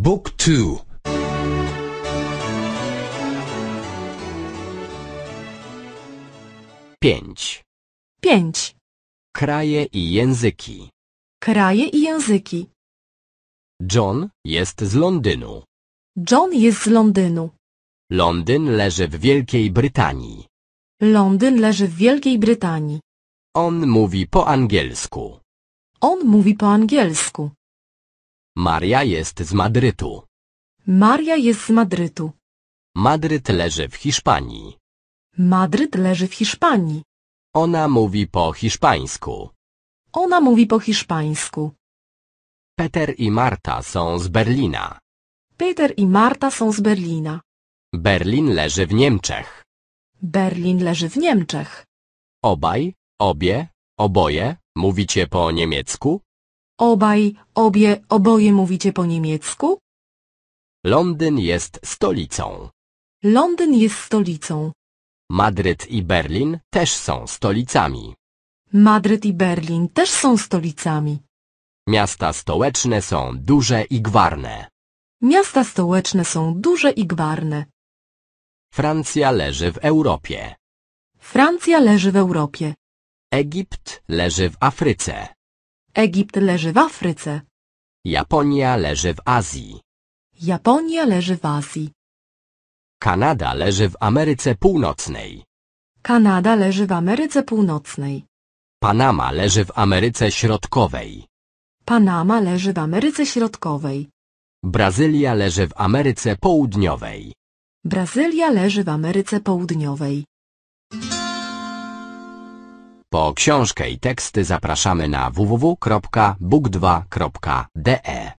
Book 2 Pięć. Pięć. Kraje i języki Kraje i języki John jest z Londynu. John jest z Londynu. Londyn leży w Wielkiej Brytanii. Londyn leży w Wielkiej Brytanii. On mówi po angielsku. On mówi po angielsku. Maria jest z Madrytu. Maria jest z Madrytu. Madryt leży w Hiszpanii. Madryt leży w Hiszpanii. Ona mówi po hiszpańsku. Ona mówi po hiszpańsku. Peter i Marta są z Berlina. Peter i Marta są z Berlina. Berlin leży w Niemczech. Berlin leży w Niemczech. Obaj, obie, oboje mówicie po niemiecku? Obaj, obie, oboje mówicie po niemiecku? Londyn jest stolicą. Londyn jest stolicą. Madryt i Berlin też są stolicami. Madryt i Berlin też są stolicami. Miasta stołeczne są duże i gwarne. Miasta stołeczne są duże i gwarne. Francja leży w Europie. Francja leży w Europie. Egipt leży w Afryce. Egipt leży w Afryce. Japonia leży w Azji. Japonia leży w Azji. Kanada leży w Ameryce Północnej. Kanada leży w Ameryce Północnej. Panama leży w Ameryce Środkowej. Panama leży w Ameryce Środkowej. Brazylia leży w Ameryce Południowej. Brazylia leży w Ameryce Południowej. Po książkę i teksty zapraszamy na www.book2.de.